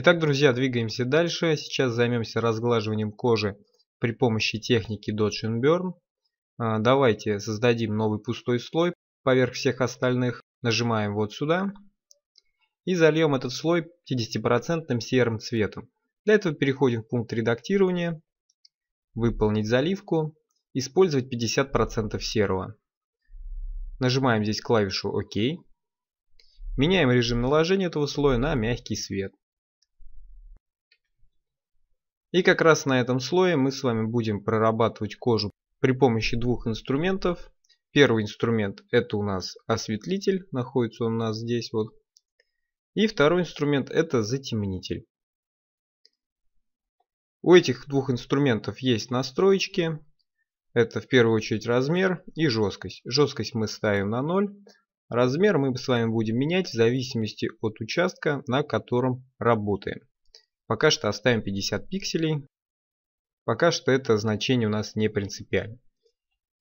Итак, друзья, двигаемся дальше. Сейчас займемся разглаживанием кожи при помощи техники Dodge and Burn. А, давайте создадим новый пустой слой поверх всех остальных. Нажимаем вот сюда. И зальем этот слой 50% серым цветом. Для этого переходим в пункт редактирования. Выполнить заливку. Использовать 50% серого. Нажимаем здесь клавишу ОК. Меняем режим наложения этого слоя на мягкий свет. И как раз на этом слое мы с вами будем прорабатывать кожу при помощи двух инструментов. Первый инструмент это у нас осветлитель, находится он у нас здесь вот. И второй инструмент это затемнитель. У этих двух инструментов есть настроечки. Это в первую очередь размер и жесткость. Жесткость мы ставим на 0. Размер мы с вами будем менять в зависимости от участка, на котором работаем. Пока что оставим 50 пикселей. Пока что это значение у нас не принципиально.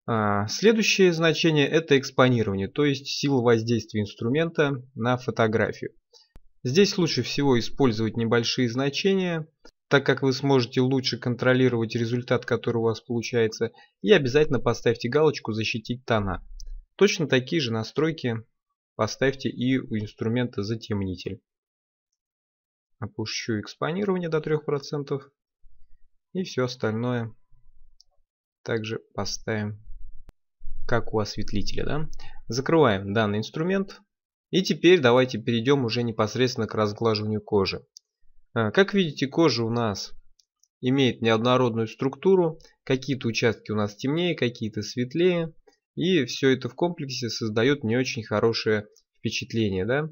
А, следующее значение это экспонирование, то есть сила воздействия инструмента на фотографию. Здесь лучше всего использовать небольшие значения, так как вы сможете лучше контролировать результат, который у вас получается, и обязательно поставьте галочку «Защитить тона». Точно такие же настройки поставьте и у инструмента затемнитель. Опущу экспонирование до 3% и все остальное также поставим как у осветлителя. Да? Закрываем данный инструмент. И теперь давайте перейдем уже непосредственно к разглаживанию кожи. Э, как видите, кожа у нас имеет неоднородную структуру. Какие-то участки у нас темнее, какие-то светлее. И все это в комплексе создает не очень хорошее впечатление. Да?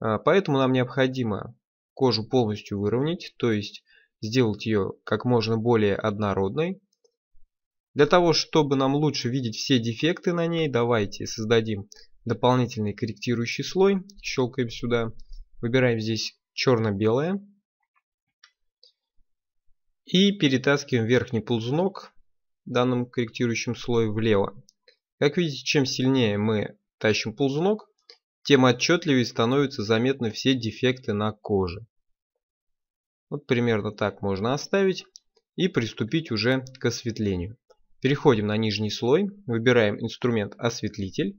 Э, поэтому нам необходимо кожу полностью выровнять, то есть сделать ее как можно более однородной. Для того, чтобы нам лучше видеть все дефекты на ней, давайте создадим дополнительный корректирующий слой. Щелкаем сюда, выбираем здесь черно-белое. И перетаскиваем верхний ползунок данным корректирующим слоем влево. Как видите, чем сильнее мы тащим ползунок, тем отчетливее становятся заметны все дефекты на коже. Вот примерно так можно оставить и приступить уже к осветлению. Переходим на нижний слой, выбираем инструмент осветлитель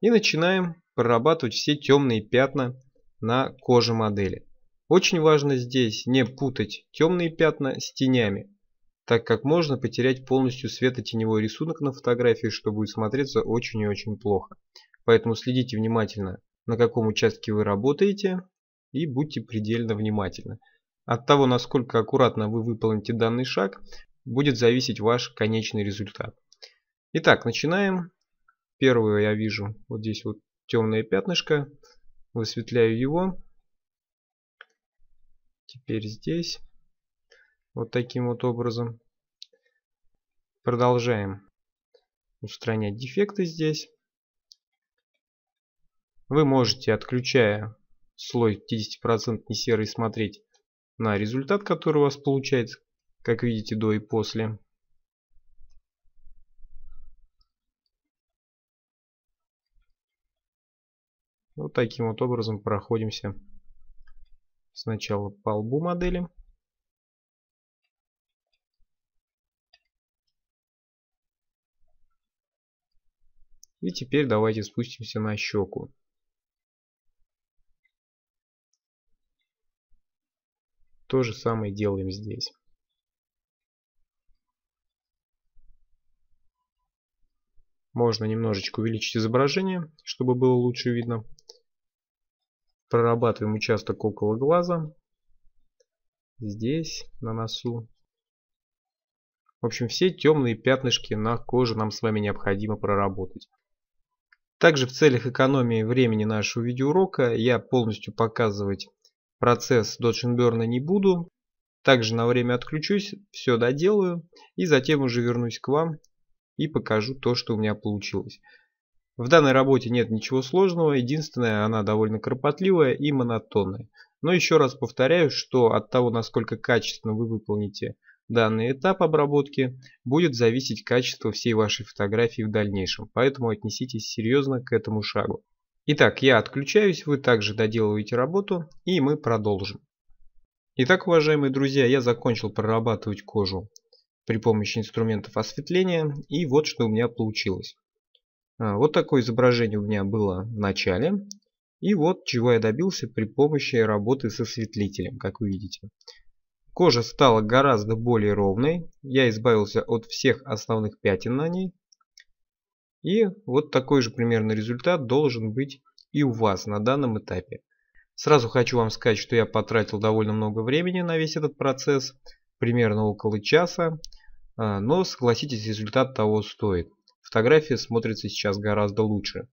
и начинаем прорабатывать все темные пятна на коже модели. Очень важно здесь не путать темные пятна с тенями, так как можно потерять полностью светотеневой рисунок на фотографии, что будет смотреться очень и очень плохо. Поэтому следите внимательно, на каком участке вы работаете и будьте предельно внимательны. От того, насколько аккуратно вы выполните данный шаг, будет зависеть ваш конечный результат. Итак, начинаем. Первую я вижу вот здесь вот темное пятнышко. Высветляю его. Теперь здесь. Вот таким вот образом. Продолжаем устранять дефекты здесь. Вы можете, отключая слой 50% серый, смотреть на результат, который у вас получается, как видите, до и после. Вот таким вот образом проходимся сначала по лбу модели. И теперь давайте спустимся на щеку. То же самое делаем здесь. Можно немножечко увеличить изображение, чтобы было лучше видно. Прорабатываем участок около глаза. Здесь, на носу. В общем, все темные пятнышки на коже нам с вами необходимо проработать. Также в целях экономии времени нашего видеоурока я полностью показывать процесс Доджинберна не буду. Также на время отключусь, все доделаю и затем уже вернусь к вам и покажу то, что у меня получилось. В данной работе нет ничего сложного, единственное, она довольно кропотливая и монотонная. Но еще раз повторяю, что от того, насколько качественно вы выполните данный этап обработки, будет зависеть качество всей вашей фотографии в дальнейшем. Поэтому отнеситесь серьезно к этому шагу. Итак, я отключаюсь, вы также доделываете работу и мы продолжим. Итак, уважаемые друзья, я закончил прорабатывать кожу при помощи инструментов осветления и вот что у меня получилось. А, вот такое изображение у меня было в начале и вот чего я добился при помощи работы с осветлителем, как вы видите. Кожа стала гораздо более ровной, я избавился от всех основных пятен на ней и вот такой же примерно результат должен быть и у вас на данном этапе. Сразу хочу вам сказать, что я потратил довольно много времени на весь этот процесс, примерно около часа, а, но согласитесь, результат того стоит. Фотография смотрится сейчас гораздо лучше.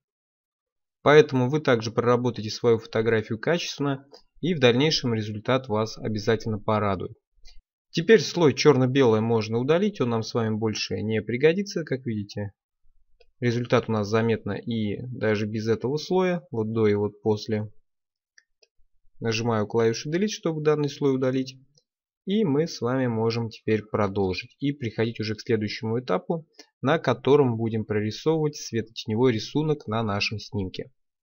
Поэтому вы также проработаете свою фотографию качественно и в дальнейшем результат вас обязательно порадует. Теперь слой черно-белое можно удалить, он нам с вами больше не пригодится, как видите. Результат у нас заметно и даже без этого слоя, вот до и вот после. Нажимаю клавишу Delete, чтобы данный слой удалить. И мы с вами можем теперь продолжить и приходить уже к следующему этапу, на котором будем прорисовывать светотеневой рисунок на нашем снимке.